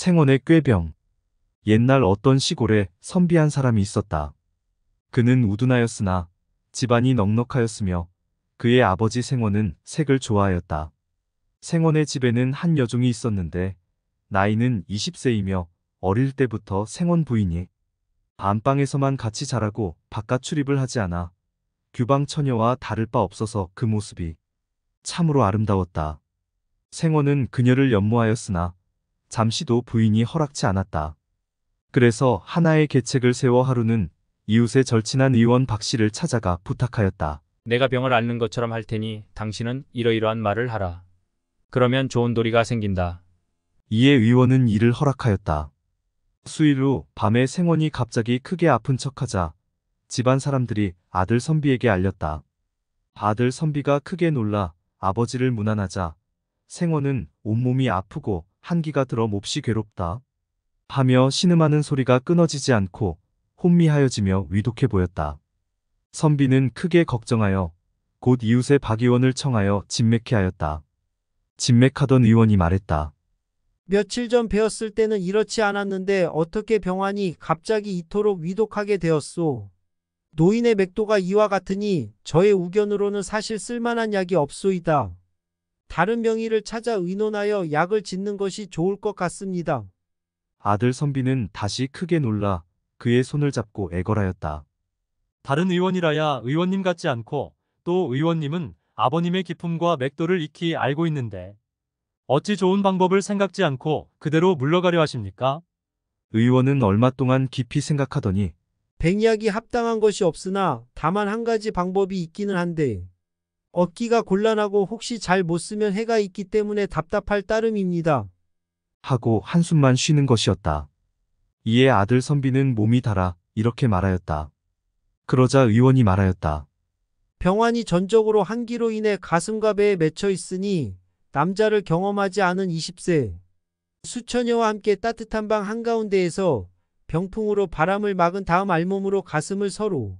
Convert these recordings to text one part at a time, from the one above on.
생원의 꾀병. 옛날 어떤 시골에 선비한 사람이 있었다. 그는 우둔하였으나 집안이 넉넉하였으며 그의 아버지 생원은 색을 좋아하였다. 생원의 집에는 한 여종이 있었는데 나이는 20세이며 어릴 때부터 생원 부인이 안방에서만 같이 자라고 바깥 출입을 하지 않아 규방 처녀와 다를 바 없어서 그 모습이 참으로 아름다웠다. 생원은 그녀를 연모하였으나 잠시도 부인이 허락치 않았다. 그래서 하나의 계책을 세워 하루는 이웃의 절친한 의원 박 씨를 찾아가 부탁하였다. 내가 병을 앓는 것처럼 할 테니 당신은 이러이러한 말을 하라. 그러면 좋은 도리가 생긴다. 이에 의원은 이를 허락하였다. 수일 후 밤에 생원이 갑자기 크게 아픈 척하자 집안 사람들이 아들 선비에게 알렸다. 아들 선비가 크게 놀라 아버지를 무난하자 생원은 온몸이 아프고 한기가 들어 몹시 괴롭다. 하며 신음하는 소리가 끊어지지 않고 혼미하여지며 위독해 보였다. 선비는 크게 걱정하여 곧 이웃의 박의원을 청하여 진맥해 하였다. 진맥하던 의원이 말했다. 며칠 전 배웠을 때는 이렇지 않았는데 어떻게 병환이 갑자기 이토록 위독하게 되었소. 노인의 맥도가 이와 같으니 저의 우견으로는 사실 쓸만한 약이 없소이다. 다른 명의를 찾아 의논하여 약을 짓는 것이 좋을 것 같습니다. 아들 선비는 다시 크게 놀라 그의 손을 잡고 애걸하였다. 다른 의원이라야 의원님 같지 않고 또 의원님은 아버님의 기품과 맥도를 익히 알고 있는데 어찌 좋은 방법을 생각지 않고 그대로 물러가려 하십니까? 의원은 얼마 동안 깊이 생각하더니 백약이 합당한 것이 없으나 다만 한 가지 방법이 있기는 한데 얻기가 곤란하고 혹시 잘 못 쓰면 해가 있기 때문에 답답할 따름입니다. 하고 한숨만 쉬는 것이었다. 이에 아들 선비는 몸이 달아 이렇게 말하였다. 그러자 의원이 말하였다. 병환이 전적으로 한기로 인해 가슴과 배에 맺혀 있으니 남자를 경험하지 않은 20세 수처녀와 함께 따뜻한 방 한가운데에서 병풍으로 바람을 막은 다음 알몸으로 가슴을 서로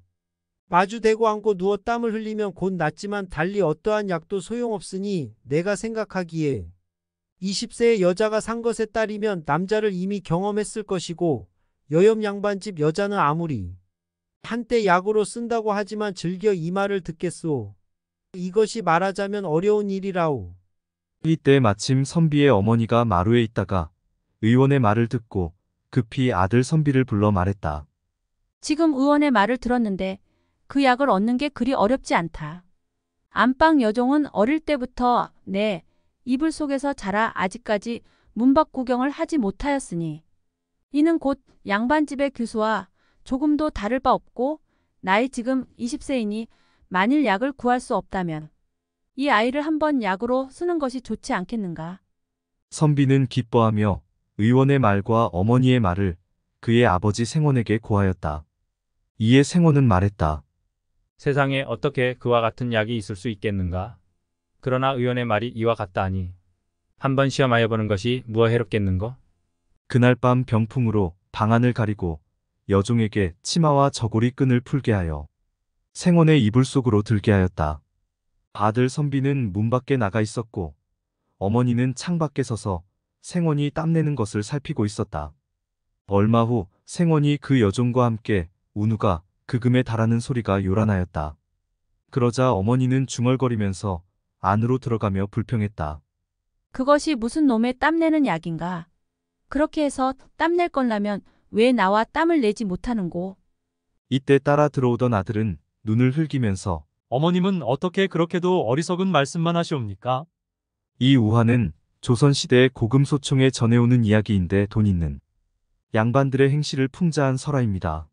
마주대고 앉고 누워 땀을 흘리면 곧 낫지만 달리 어떠한 약도 소용없으니 내가 생각하기에 20세의 여자가 산 것에 딸이면 남자를 이미 경험했을 것이고 여염 양반집 여자는 아무리 한때 약으로 쓴다고 하지만 즐겨 이 말을 듣겠소. 이것이 말하자면 어려운 일이라오. 이때 마침 선비의 어머니가 마루에 있다가 의원의 말을 듣고 급히 아들 선비를 불러 말했다. 지금 의원의 말을 들었는데 그 약을 얻는 게 그리 어렵지 않다. 안방 여종은 어릴 때부터 내 이불 속에서 자라 아직까지 문밖 구경을 하지 못하였으니 이는 곧 양반집의 교수와 조금도 다를 바 없고 나이 지금 20세이니 만일 약을 구할 수 없다면 이 아이를 한번 약으로 쓰는 것이 좋지 않겠는가. 선비는 기뻐하며 의원의 말과 어머니의 말을 그의 아버지 생원에게 고하였다. 이에 생원은 말했다. 세상에 어떻게 그와 같은 약이 있을 수 있겠는가? 그러나 의원의 말이 이와 같다하니 한번 시험하여 보는 것이 무엇 해롭겠는가? 그날 밤 병풍으로 방안을 가리고 여종에게 치마와 저고리 끈을 풀게 하여 생원의 이불 속으로 들게 하였다. 아들 선비는 문 밖에 나가 있었고 어머니는 창 밖에 서서 생원이 땀내는 것을 살피고 있었다. 얼마 후 생원이 그 여종과 함께 운우가 그 금에 달하는 소리가 요란하였다. 그러자 어머니는 중얼거리면서 안으로 들어가며 불평했다. 그것이 무슨 놈의 땀내는 약인가. 그렇게 해서 땀 낼 건라면 왜 나와 땀을 내지 못하는고. 이때 따라 들어오던 아들은 눈을 흘기면서 어머님은 어떻게 그렇게도 어리석은 말씀만 하시옵니까? 이 우화는 조선시대 고금소총에 전해오는 이야기인데 돈 있는 양반들의 행실을 풍자한 설화입니다.